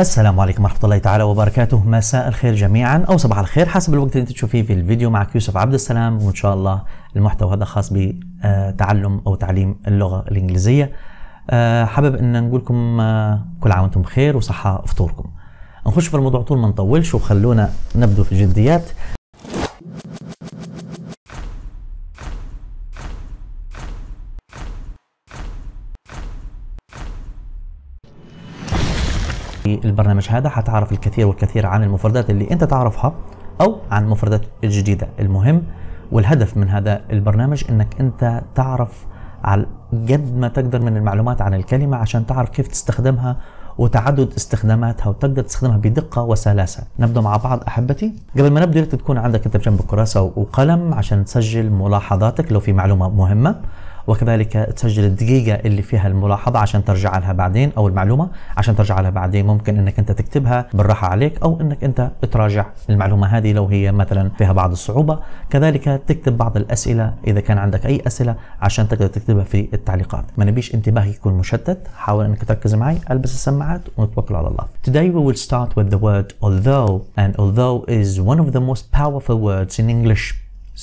السلام عليكم ورحمة الله تعالى وبركاته مساء الخير جميعا أو صباح الخير حسب الوقت اللي أنت تشوفيه في الفيديو معك يوسف عبد السلام وإن شاء الله المحتوى هذا خاص بتعلم أو تعليم اللغة الإنجليزية آه، حابب أن نقول لكم آه، كل عام وأنتم بخير وصحة فطوركم نخش في الموضوع طول ما نطولش وخلونا نبدو في الجديات البرنامج هذا حتعرف الكثير والكثير عن المفردات اللي انت تعرفها او عن المفردات الجديده المهم والهدف من هذا البرنامج انك انت تعرف على قد ما تقدر من المعلومات عن الكلمه عشان تعرف كيف تستخدمها وتعدد استخداماتها وتقدر تستخدمها بدقه وسلاسه نبدا مع بعض احبتي قبل ما نبدا تكون عندك انت بجنبك كراسه وقلم عشان تسجل ملاحظاتك لو في معلومه مهمه وكذلك تسجل الدقيقة اللي فيها الملاحظة عشان ترجع لها بعدين أو المعلومة عشان ترجع لها بعدين ممكن أنك أنت تكتبها بالراحة عليك أو أنك أنت تراجع المعلومة هذه لو هي مثلا فيها بعض الصعوبة كذلك تكتب بعض الأسئلة إذا كان عندك أي أسئلة عشان تقدر تكتبها في التعليقات ما نبيش انتباهك يكون مشتت حاول أنك تركز معي ألبس السماعات ونتوكل على الله Today we will start with the word although and although is one of the most powerful words in English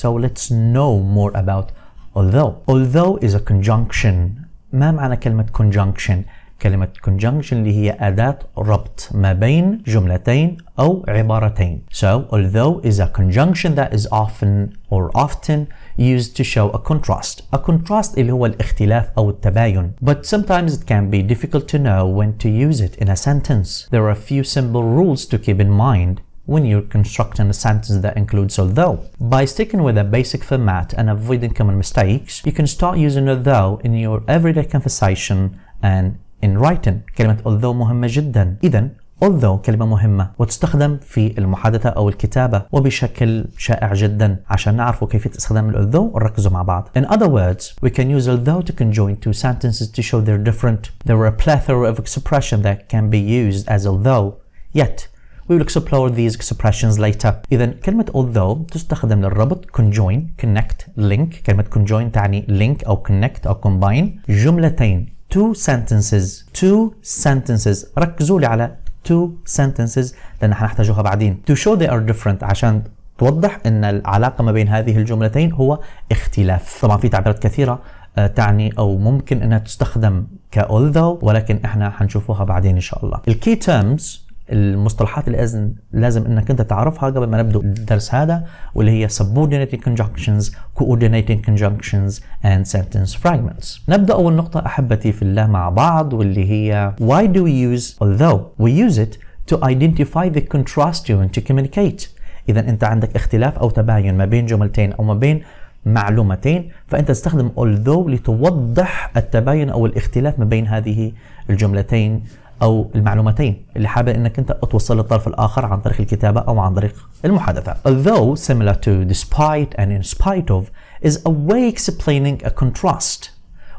So let's know more about although although is a conjunction ما معنى كلمة conjunction كلمة conjunction اللي هي أداة ربط ما بين جملتين أو عبارتين so although is a conjunction that is often or often used to show a contrast a contrast اللي هو الاختلاف أو التباين but sometimes it can be difficult to know when to use it in a sentence there are a few simple rules to keep in mind when you're constructing a sentence that includes although. By sticking with a basic format and avoiding common mistakes, you can start using although in your everyday conversation and in writing. كلمة although مهمة جدا. إذا although كلمة مهمة وتستخدم في المحادثة أو الكتابة وبشكل شائع جدا عشان نعرفوا كيفية استخدام ال although ونركزوا مع بعض. In other words, we can use although to conjoin two sentences to show they're different. There are a plethora of expression that can be used as although, yet We will explore these expressions later. إذا كلمة although تستخدم للربط conjoin, connect, link. كلمة conjoin تعني link أو connect أو combine. جملتين. Two sentences. Two sentences. ركزوا لي على two sentences لأن حنحتاجوها بعدين. To show they are different عشان توضح أن العلاقة ما بين هذه الجملتين هو اختلاف. طبعا في تعبيرات كثيرة آه، تعني او ممكن انها تستخدم كاولذو ولكن احنا حنشوفوها بعدين ان شاء الله. الكي terms المصطلحات اللي لازم لازم انك انت تعرفها قبل ما نبدا الدرس هذا واللي هي subordinating conjunctions, coordinating conjunctions and sentence fragments. نبدا اول نقطه احبتي في الله مع بعض واللي هي why do we use although we use it to identify the contrastuent to communicate. اذا انت عندك اختلاف او تباين ما بين جملتين او ما بين معلومتين فانت تستخدم although لتوضح التباين او الاختلاف ما بين هذه الجملتين او المعلومتين اللي حابب انك انت توصل للطرف الاخر عن طريق الكتابه او عن طريق المحادثه. Although similar to despite and in spite of is a way explaining a contrast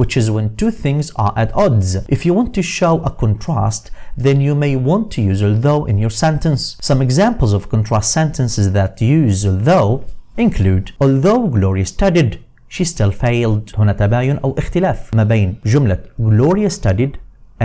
which is when two things are at odds. If you want to show a contrast, then you may want to use although in your sentence. Some examples of contrast sentences that use although include although Gloria studied, she still failed. هنا تباين أو اختلاف ما بين جملة Gloria studied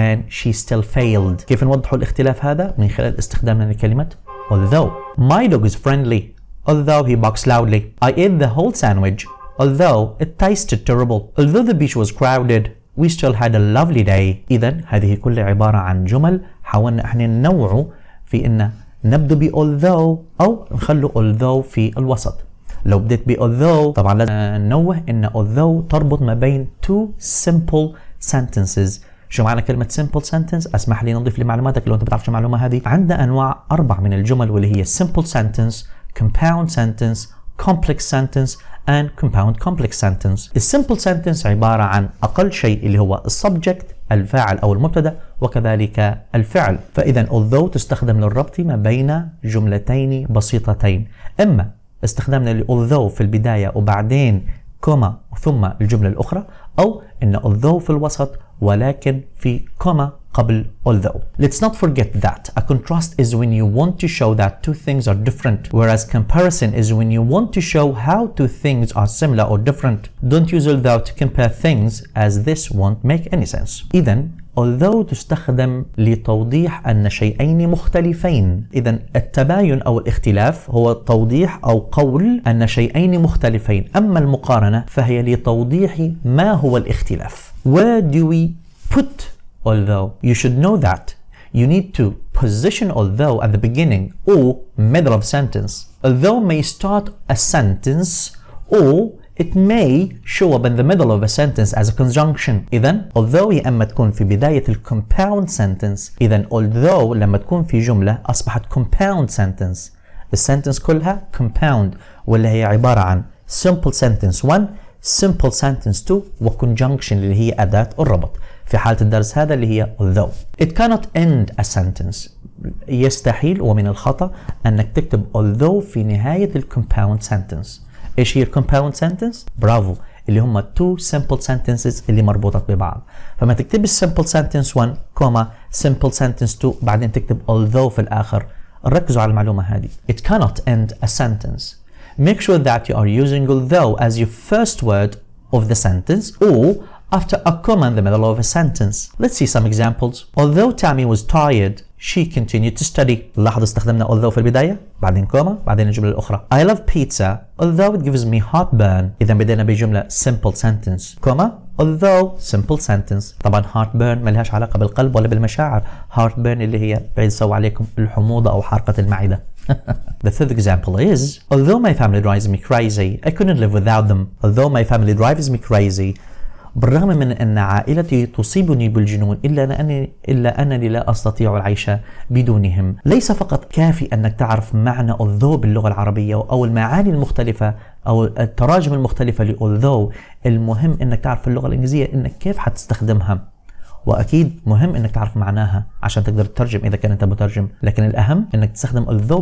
and she still failed كيف نوضح الاختلاف هذا من خلال استخدامنا لكلمة although my dog is friendly although he barks loudly I ate the whole sandwich although it tasted terrible although the beach was crowded we still had a lovely day إذا هذه كل عبارة عن جمل حاولنا احنا ننوعه في ان نبدأ ب although أو نخلو although في الوسط لو بديت ب although طبعا لازم ننوه ان although تربط ما بين two simple sentences شو معنى كلمة simple sentence؟ اسمح لي نضيف لمعلوماتك لو أنت بتعرف شو المعلومة هذه، عندنا أنواع أربع من الجمل واللي هي simple sentence, compound sentence, complex sentence and compound complex sentence. السمبل sentence عبارة عن أقل شيء اللي هو السبجكت الفاعل أو المبتدأ وكذلك الفعل فإذا although تستخدم للربط ما بين جملتين بسيطتين إما استخدامنا ل although في البداية وبعدين كوما ثم الجملة الأخرى أو أن although في الوسط ولكن في comma قبل although. Let's not forget that a contrast is when you want to show that two things are different, whereas comparison is when you want to show how two things are similar or different. Don't use although to compare things as this won't make any sense. إذا although تستخدم لتوضيح أن شيئين مختلفين إذا التباين أو الاختلاف هو توضيح أو قول أن شيئين مختلفين أما المقارنة فهي لتوضيح ما هو الاختلاف Where do we put although? You should know that. You need to position although at the beginning or middle of sentence. Although may start a sentence or it may show up in the middle of a sentence as a conjunction Even although يا إما تكون في بداية ال compound sentence إذا although لما تكون في جملة أصبحت compound sentence the sentence كلها compound واللي هي عبارة عن simple sentence 1 simple sentence to وconjunction اللي هي أداة الربط في حالة الدرس هذا اللي هي though it cannot end a sentence يستحيل ومن الخطأ أنك تكتب although في نهاية الcompound sentence إيش هي compound sentence؟ برافو اللي هم two simple sentences اللي مربوطة ببعض فما تكتب simple sentence one كوما simple sentence two بعدين تكتب although في الآخر ركزوا على المعلومة هذه it cannot end a sentence Make sure that you are using though as your first word of the sentence or after a comma in the middle of a sentence. Let's see some examples. Although Tammy was tired, she continued to study. لاحظ استخدمنا although في البداية بعدين كوما بعدين الجملة الأخرى. I love pizza although it gives me heartburn. إذا بدينا بجملة simple sentence. كوما although simple sentence. طبعا heartburn لهاش علاقة بالقلب ولا بالمشاعر. heartburn اللي هي بعيد سو عليكم الحموضة أو حرقة المعدة. the third example is, although my family drives me crazy, I couldn't live without them. Although my family drives me crazy, بالرغم من أن عائلتي تصيبني بالجنون إلا أنني إلا أنني لا أستطيع العيش بدونهم. ليس فقط كافي أنك تعرف معنى although باللغة العربية أو المعاني المختلفة أو التراجم المختلفة ل although، المهم أنك تعرف اللغة الإنجليزية أنك كيف حتستخدمها. واكيد مهم انك تعرف معناها عشان تقدر تترجم اذا كان انت مترجم لكن الاهم انك تستخدم الذو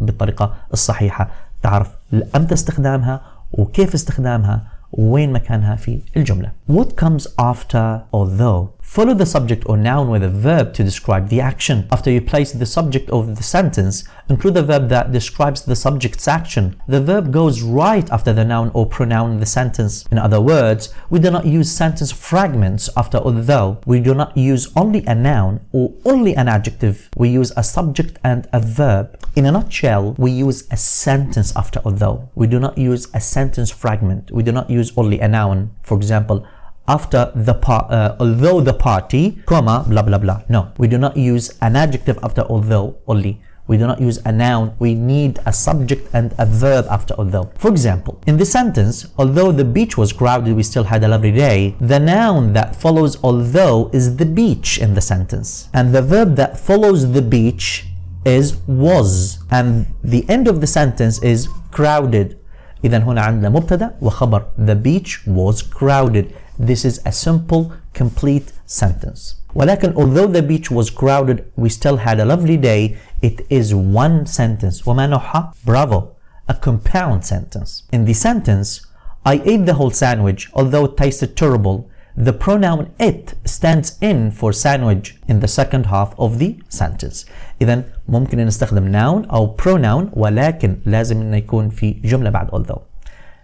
بالطريقه الصحيحه تعرف امتى استخدامها وكيف استخدامها وين مكانها في الجمله what comes after although Follow the subject or noun with a verb to describe the action. After you place the subject of the sentence, include the verb that describes the subject's action. The verb goes right after the noun or pronoun in the sentence. In other words, we do not use sentence fragments after although We do not use only a noun or only an adjective. We use a subject and a verb. In a nutshell, we use a sentence after although We do not use a sentence fragment. We do not use only a noun. For example, after the par uh, although the party comma blah blah blah no we do not use an adjective after although only we do not use a noun we need a subject and a verb after although for example in this sentence although the beach was crowded we still had a lovely day the noun that follows although is the beach in the sentence and the verb that follows the beach is was and the end of the sentence is crowded إذا هنا عندنا مبتدأ وخبر the beach was crowded this is a simple, complete sentence. ولكن although the beach was crowded, we still had a lovely day. It is one sentence. وما نوعها؟ Bravo. A compound sentence. In the sentence, I ate the whole sandwich, although it tasted terrible. The pronoun it stands in for sandwich in the second half of the sentence. إذا ممكن نستخدم noun أو pronoun ولكن لازم إن يكون في جملة بعد although.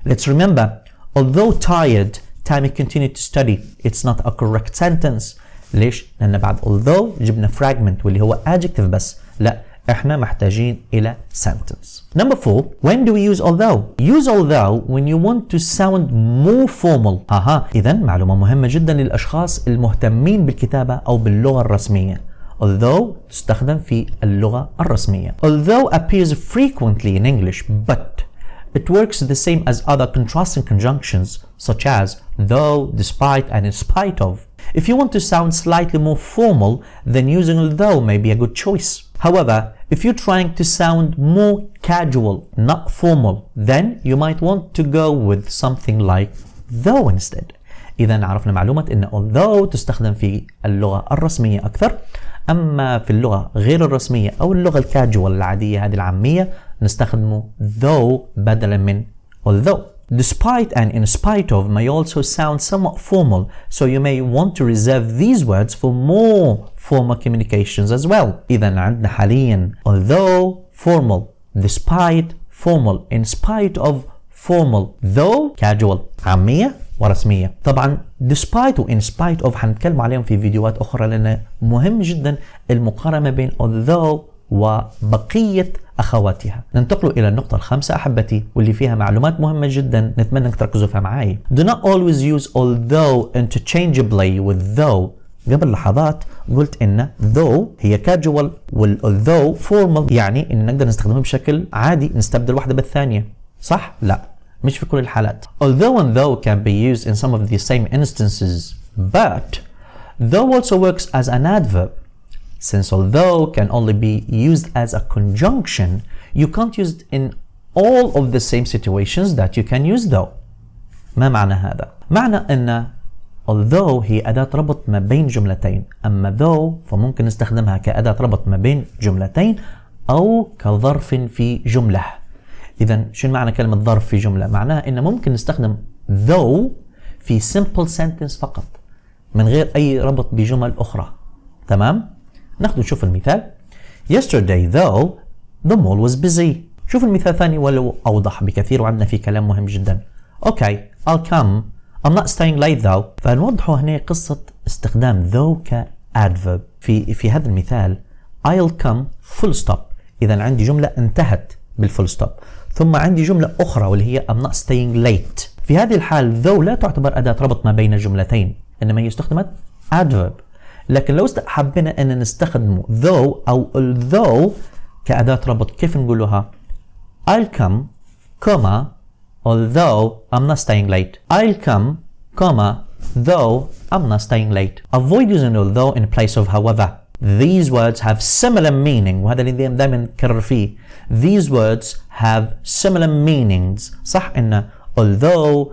Let's remember, although tired Time تامي continued to study it's not a correct sentence ليش؟ لأن بعد although جبنا fragment واللي هو adjective بس لا احنا محتاجين إلى sentence. Number four, when do we use although? Use although when you want to sound more formal. أها إذا معلومة مهمة جدا للأشخاص المهتمين بالكتابة أو باللغة الرسمية. Although تستخدم في اللغة الرسمية. Although appears frequently in English but it works the same as other contrasting conjunctions such as though, despite, and in spite of. If you want to sound slightly more formal, then using though may be a good choice. However, if you're trying to sound more casual, not formal, then you might want to go with something like though instead. إذا عرفنا معلومة أن although تستخدم في اللغة الرسمية أكثر أما في اللغة غير الرسمية أو اللغة الكاجوال العادية هذه العامية نستخدم though بدلا من although Despite and in spite of may also sound somewhat formal, so you may want to reserve these words for more formal communications as well. إذا عندنا حاليا although formal, despite formal, in spite of formal, though casual. عامية ورسميه طبعا despite و in spite of هنتكلم عليهم في فيديوهات اخرى لان مهم جدا المقارنه بين although وبقيه اخواتها ننتقل الى النقطه الخامسه احبتي واللي فيها معلومات مهمه جدا نتمنى انك تركزوا فيها معي do not always use although interchangeably with though قبل لحظات قلت ان though هي casual والthough formal يعني ان نقدر نستخدمها بشكل عادي نستبدل واحده بالثانيه صح لا مش في كل الحالات although and though can be used in some of the same instances but though also works as an adverb since although can only be used as a conjunction you can't use it in all of the same situations that you can use though ما معنى هذا؟ معنى أن although هي أداة ربط ما بين جملتين أما though فممكن نستخدمها كأداة ربط ما بين جملتين أو كظرف في جملة إذا شو معنى كلمة ظرف في جملة؟ معناها إن ممكن نستخدم though في simple sentence فقط من غير أي ربط بجمل أخرى تمام؟ ناخذ نشوف المثال Yesterday though the mall was busy شوف المثال ثاني ولو أوضح بكثير وعندنا فيه كلام مهم جدا Okay I'll come I'm not staying late though فنوضحوا هنا قصة استخدام though كadverb في في هذا المثال I'll come full stop إذا عندي جملة انتهت بالفول ستوب ثم عندي جملة أخرى واللي هي I'm not staying late في هذه الحال though لا تعتبر أداة ربط ما بين الجملتين إنما هي استخدمت adverb لكن لو حبينا أن نستخدم though أو although كأداة ربط كيف نقولها I'll come comma although I'm not staying late I'll come comma though I'm not staying late avoid using although in place of however these words have similar meaning وهذا اللي دائما نكرر فيه these words have similar meanings صح ان although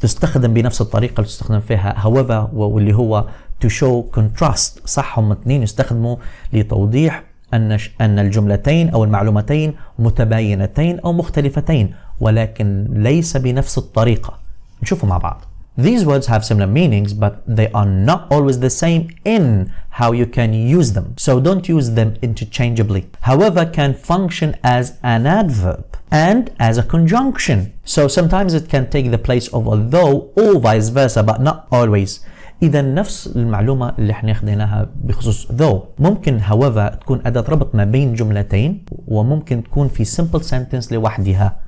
تستخدم بنفس الطريقة اللي تستخدم فيها however واللي هو to show contrast صح هم اثنين يستخدموا لتوضيح أن أن الجملتين أو المعلومتين متباينتين أو مختلفتين ولكن ليس بنفس الطريقة نشوفوا مع بعض These words have similar meanings, but they are not always the same in how you can use them. So don't use them interchangeably. However, can function as an adverb and as a conjunction. So sometimes it can take the place of although or vice versa, but not always. إذا نفس المعلومة اللي احنا خديناها بخصوص though ممكن however تكون أداة ربط ما بين جملتين وممكن تكون في simple sentence لوحدها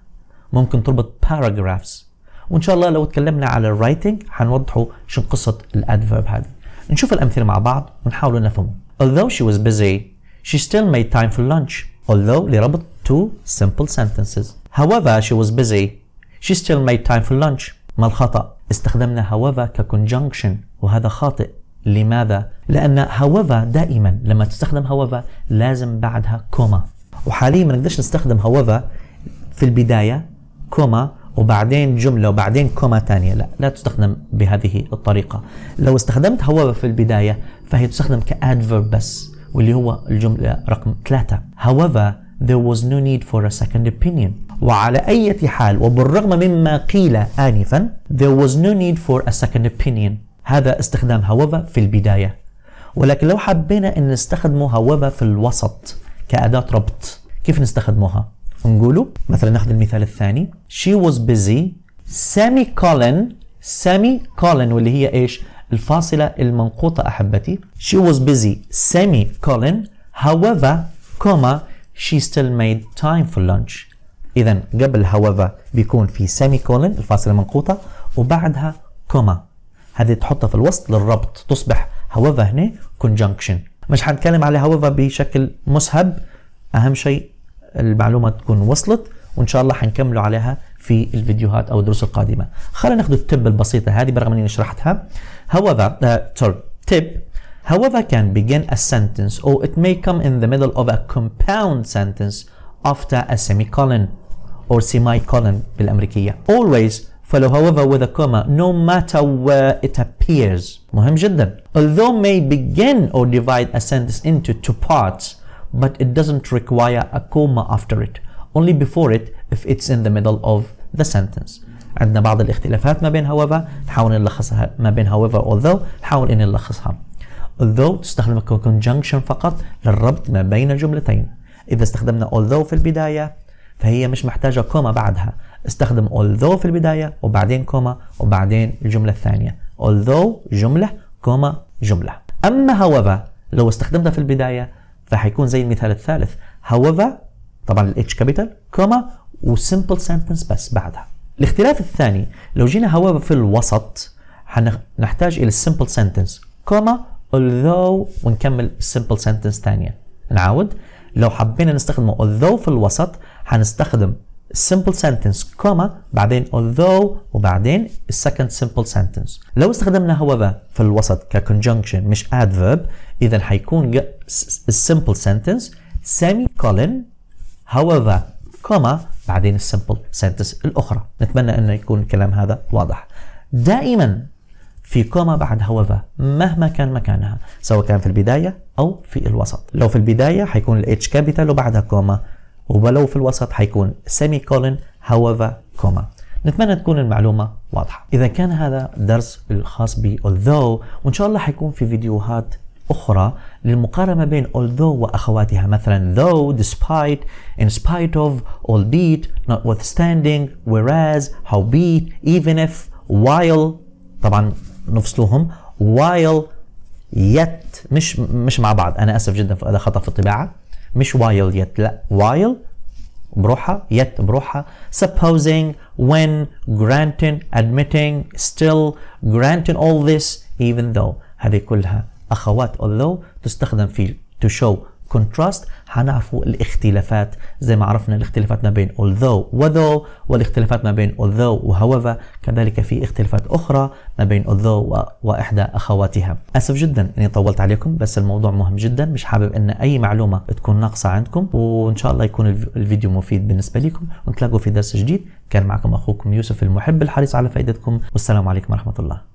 ممكن تربط paragraphs وان شاء الله لو تكلمنا على الرايتنج حنوضحوا شو قصه الادفيرب هذه نشوف الامثله مع بعض ونحاول نفهمهم although she was busy she still made time for lunch although لربط two simple sentences however she was busy she still made time for lunch ما الخطأ؟ استخدمنا however كconjunction وهذا خاطئ لماذا؟ لأن however دائما لما تستخدم however لازم بعدها كوما وحاليا ما نقدرش نستخدم however في البداية كوما وبعدين جملة وبعدين كومة ثانية لا لا تستخدم بهذه الطريقة لو استخدمت هواوة في البداية فهي تستخدم كأدفر بس واللي هو الجملة رقم ثلاثة however there was no need for a second opinion وعلى أي حال وبالرغم مما قيل آنفا there was no need for a second opinion هذا استخدام however في البداية ولكن لو حبينا أن نستخدمه however في الوسط كأداة ربط كيف نستخدمها؟ نقولوا مثلا ناخذ المثال الثاني she was busy semi colon واللي هي ايش الفاصلة المنقوطة أحبتي she was busy colon however comma she still made time for lunch إذا قبل however بيكون في colon الفاصلة المنقوطة وبعدها كوما هذه تحطها في الوسط للربط تصبح however هنا conjunction مش حنتكلم على however بشكل مسهب أهم شيء المعلومه تكون وصلت وان شاء الله حنكملوا عليها في الفيديوهات او الدروس القادمه خلينا ناخذ التب البسيطه هذه برغم اني شرحتها however uh, sorry tip however can begin a sentence or it may come in the middle of a compound sentence after a semicolon or semicolon بالامريكيه always follow however with a comma no matter where it appears مهم جدا although may begin or divide a sentence into two parts but it doesn't require a comma after it only before it if it's in the middle of the sentence عندنا بعض الاختلافات ما بين however نحاول نلخصها ما بين however although نحاول ان نلخصها although تستخدم conjunction فقط للربط ما بين الجملتين اذا استخدمنا although في البدايه فهي مش محتاجه كوما بعدها استخدم although في البدايه وبعدين كوما وبعدين الجمله الثانيه although جمله كوما جمله اما however لو استخدمتها في البدايه فحيكون زي المثال الثالث however طبعا الاتش كابيتال كوما وسمبل سنتنس بس بعدها الاختلاف الثاني لو جينا however في الوسط حنحتاج الى السمبل سنتنس كوما although ونكمل simple sentence ثانية نعاود لو حبينا نستخدمه although في الوسط حنستخدم simple sentence كوما بعدين although وبعدين second simple sentence لو استخدمنا however في الوسط كconjunction مش adverb إذا حيكون simple sentence semicolon however كوما بعدين simple sentence الأخرى نتمنى أن يكون الكلام هذا واضح دائما في كوما بعد however مهما كان مكانها سواء كان في البداية أو في الوسط لو في البداية حيكون الاتش كابيتال وبعدها كوما وبلو في الوسط حيكون سيمي كولن however كوما نتمنى تكون المعلومة واضحة إذا كان هذا درس الخاص ب although وإن شاء الله حيكون في فيديوهات أخرى للمقارنة بين although وأخواتها مثلا though, despite, in spite of, albeit, notwithstanding, whereas, how be even if, while طبعا نفصلوهم while yet مش مش مع بعض أنا آسف جدا هذا خطأ في الطباعة مش while yet لا while بروحها yet بروحها supposing when granting admitting still granting all this even though هذه كلها أخوات although تستخدم في to show contrast حنعرفوا الاختلافات زي ما عرفنا الاختلافات ما بين although though والاختلافات ما بين although however كذلك في اختلافات أخرى ما بين although وإحدى أخواتها أسف جدا أني طولت عليكم بس الموضوع مهم جدا مش حابب أن أي معلومة تكون ناقصة عندكم وإن شاء الله يكون الفيديو مفيد بالنسبة لكم ونتلاقوا في درس جديد كان معكم أخوكم يوسف المحب الحريص على فائدتكم والسلام عليكم ورحمة الله